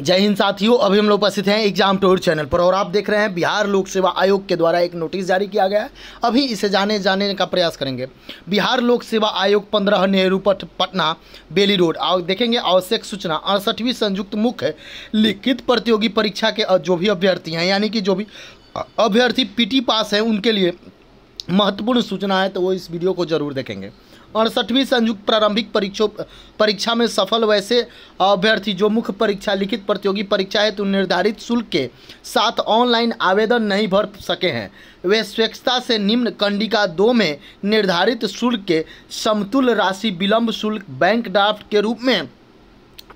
जय हिंद साथियों अभी हम लोग उपस्थित हैं एग्जाम टोर चैनल पर और आप देख रहे हैं बिहार लोक सेवा आयोग के द्वारा एक नोटिस जारी किया गया है अभी इसे जाने जाने का प्रयास करेंगे बिहार लोक सेवा आयोग पंद्रह नेहरू पट पटना बेली रोड और देखेंगे आवश्यक सूचना अड़सठवीं संयुक्त मुख्य लिखित प्रतियोगी परीक्षा के जो भी अभ्यर्थी हैं यानी कि जो भी अभ्यर्थी पी पास हैं उनके लिए महत्वपूर्ण सूचना है तो वो इस वीडियो को जरूर देखेंगे अड़सठवीं संयुक्त प्रारंभिक परीक्षों परीक्षा में सफल वैसे अभ्यर्थी जो मुख्य परीक्षा लिखित प्रतियोगी परीक्षा हेतु निर्धारित शुल्क के साथ ऑनलाइन आवेदन नहीं भर सके हैं वे स्वेच्छता से निम्न कंडिका दो में निर्धारित शुल्क के समतुल राशि विलम्ब शुल्क बैंक ड्राफ्ट के रूप में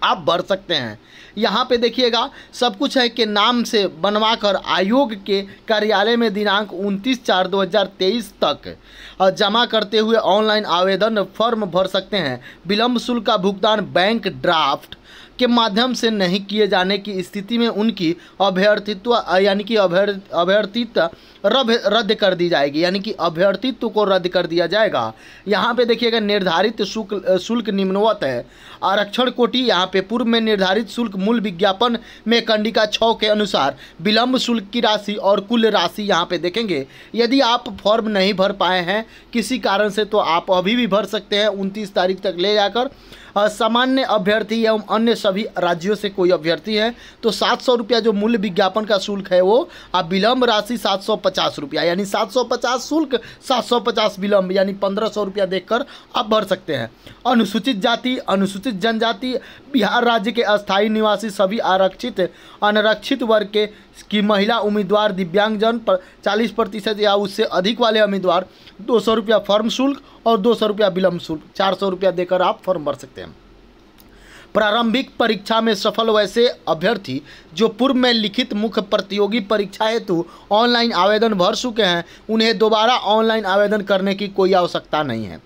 आप बढ़ सकते हैं यहाँ पे देखिएगा सब कुछ है के नाम से बनवाकर आयोग के कार्यालय में दिनांक 29 चार 2023 तक जमा करते हुए ऑनलाइन आवेदन फॉर्म भर सकते हैं विलम्ब शुल्क का भुगतान बैंक ड्राफ्ट के माध्यम से नहीं किए जाने की स्थिति में उनकी अभ्यर्थित्व यानी कि अभ्यर्थित्व अभ्यर्थित रद्द कर दी जाएगी यानी कि अभ्यर्थित्व को रद्द कर दिया जाएगा यहाँ पे देखिएगा निर्धारित शुल्क निम्नवत है आरक्षण कोटि यहाँ पे पूर्व में निर्धारित शुल्क मूल विज्ञापन में कंडिका छः के अनुसार विलंब शुल्क की राशि और कुल राशि यहाँ पे देखेंगे यदि आप फॉर्म नहीं भर पाए हैं किसी कारण से तो आप अभी भी भर सकते हैं उनतीस तारीख तक ले जाकर सामान्य अभ्यर्थी एवं अन्य सभी राज्यों से कोई अभ्यर्थी है तो सात सौ रुपया जो मूल्य विज्ञापन का शुल्क है वो आप विलम्ब राशि सात सौ पचास रुपया यानी सात सौ पचास शुल्क सात सौ पचास विलंब यानी पंद्रह सौ रुपया कर आप भर सकते हैं अनुसूचित जाति अनुसूचित जनजाति बिहार राज्य के अस्थायी निवासी सभी आरक्षित अनारक्षित वर्ग के की महिला उम्मीदवार दिव्यांगजन पर चालीस प्रतिशत या उससे अधिक वाले उम्मीदवार दो सौ रुपया फॉर्म शुल्क और दो सौ रुपया विलम्ब शुल्क चार सौ रुपया देकर आप फॉर्म भर सकते हैं प्रारंभिक परीक्षा में सफल वैसे अभ्यर्थी जो पूर्व में लिखित मुख्य प्रतियोगी परीक्षा हेतु ऑनलाइन आवेदन भर चुके हैं उन्हें दोबारा ऑनलाइन आवेदन करने की कोई आवश्यकता नहीं है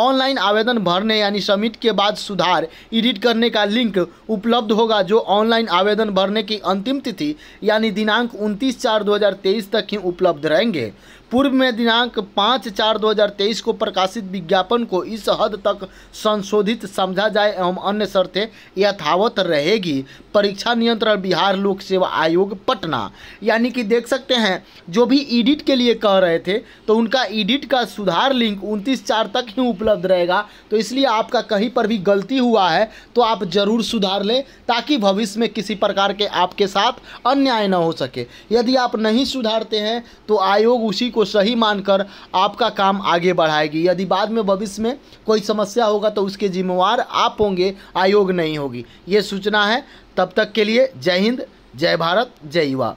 ऑनलाइन आवेदन भरने यानी सबमिट के बाद सुधार एडिट करने का लिंक उपलब्ध होगा जो ऑनलाइन आवेदन भरने की अंतिम तिथि यानी दिनांक 29 चार 2023 तक ही उपलब्ध रहेंगे पूर्व में दिनांक पाँच चार 2023 को प्रकाशित विज्ञापन को इस हद तक संशोधित समझा जाए एवं अन्य शर्तें यथावत रहेगी परीक्षा नियंत्रण बिहार लोक सेवा आयोग पटना यानी कि देख सकते हैं जो भी एडिट के लिए कह रहे थे तो उनका एडिट का सुधार लिंक उनतीस चार तक ही उपलब्ध रहेगा तो इसलिए आपका कहीं पर भी गलती हुआ है तो आप ज़रूर सुधार लें ताकि भविष्य में किसी प्रकार के आपके साथ अन्याय न हो सके यदि आप नहीं सुधारते हैं तो आयोग उसी को को सही मानकर आपका काम आगे बढ़ाएगी यदि बाद में भविष्य में कोई समस्या होगा तो उसके जिम्मेवार आप होंगे आयोग नहीं होगी ये सूचना है तब तक के लिए जय हिंद जय भारत जय युवा